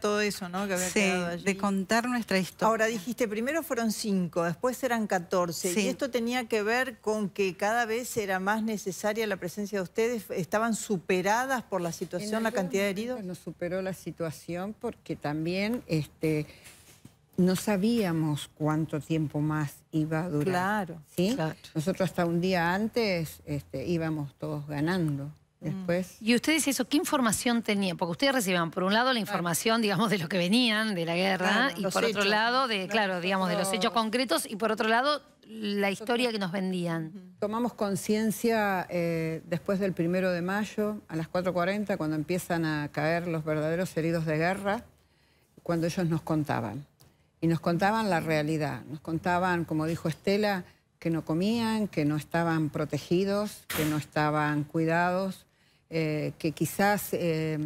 todo eso, ¿no? de contar nuestra historia. Ahora dijiste, primero fueron cinco, después eran catorce. Y esto tenía que ver con que cada vez era más necesaria la presencia de ustedes. ¿Estaban superadas por la situación, la cantidad de heridos? Nos superó la situación porque también este, no sabíamos cuánto tiempo más iba a durar. Claro, ¿sí? Nosotros hasta un día antes este, íbamos todos ganando. Mm. Y ustedes eso, ¿qué información tenían? Porque ustedes recibían, por un lado, la información, digamos, de lo que venían, de la guerra, y por otro lado, de, claro, digamos, de los hechos concretos, y por otro lado, la historia que nos vendían. Tomamos conciencia eh, después del primero de mayo, a las 4.40, cuando empiezan a caer los verdaderos heridos de guerra, cuando ellos nos contaban. Y nos contaban la realidad, nos contaban, como dijo Estela, que no comían, que no estaban protegidos, que no estaban cuidados, eh, que quizás... Eh,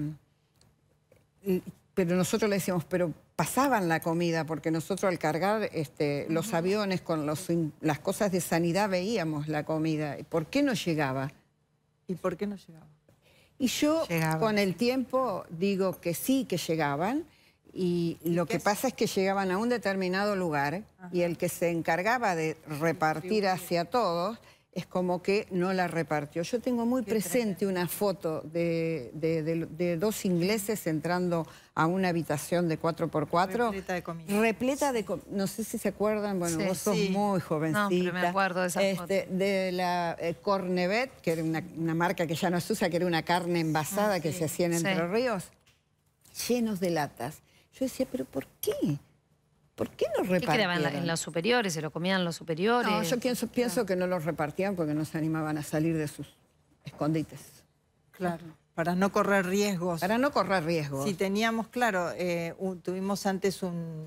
pero nosotros le decíamos, pero pasaban la comida, porque nosotros al cargar este, los aviones con las cosas de sanidad veíamos la comida. ¿Por qué no llegaba? ¿Y por qué no llegaba? Y yo con el tiempo digo que sí que llegaban, y lo que pasa es que llegaban a un determinado lugar y el que se encargaba de repartir hacia todos es como que no la repartió. Yo tengo muy presente una foto de, dos ingleses entrando a una habitación de 4x4. Repleta de comida. Repleta de No sé si se acuerdan, bueno, vos sos muy jovencita. No, me acuerdo de esa este, foto. De la eh, Cornevet, que era una, marca que ya no se usa, que era una carne ah, envasada que se hacía en Entre Ríos, llenos de latas. Yo decía, ¿pero por qué? ¿Por qué no repartían? ¿Qué en los superiores? ¿Se lo comían los superiores? No, yo pienso, pienso que no los repartían porque no se animaban a salir de sus escondites. Claro. Para no correr riesgos. Para no correr riesgos. Si teníamos, claro, eh, tuvimos antes un,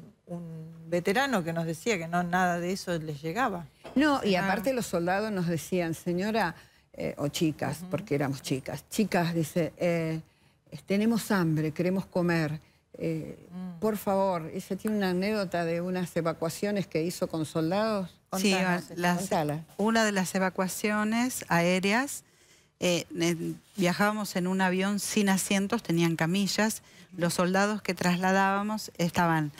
veterano que nos decía que no nada de eso les llegaba. No, y aparte los soldados nos decían, señora, eh, o chicas, porque éramos chicas, chicas, dice, eh, tenemos hambre, queremos comer. Eh, por favor, se tiene una anécdota de unas evacuaciones que hizo con soldados. sí, una de las evacuaciones aéreas, eh, viajábamos en un avión sin asientos, tenían camillas. Los soldados que trasladábamos estaban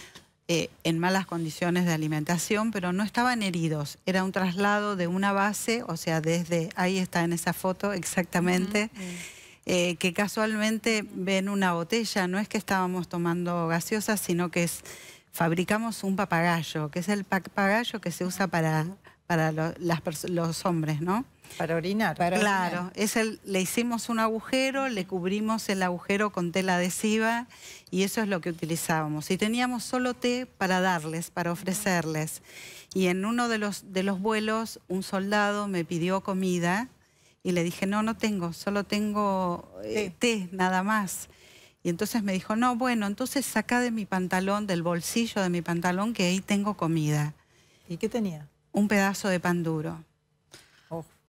eh, en malas condiciones de alimentación, pero no estaban heridos. Era un traslado de una base, o sea, desde ahí está en esa foto exactamente. Eh, que casualmente ven una botella, no es que estábamos tomando gaseosa, sino que es, fabricamos un papagayo, que es el papagayo que se usa ah. para, para los hombres, ¿no? Para orinar. claro, le hicimos un agujero, le cubrimos el agujero con tela adhesiva y eso es lo que utilizábamos. Y teníamos solo té para darles, para ofrecerles. Y en uno de los, de los vuelos, un soldado me pidió comida y le dije, no, no tengo, solo tengo eh, té, nada más. Y entonces me dijo, no, bueno, entonces saca de mi pantalón, del bolsillo de mi pantalón, que ahí tengo comida. ¿Y qué tenía? Un pedazo de pan duro.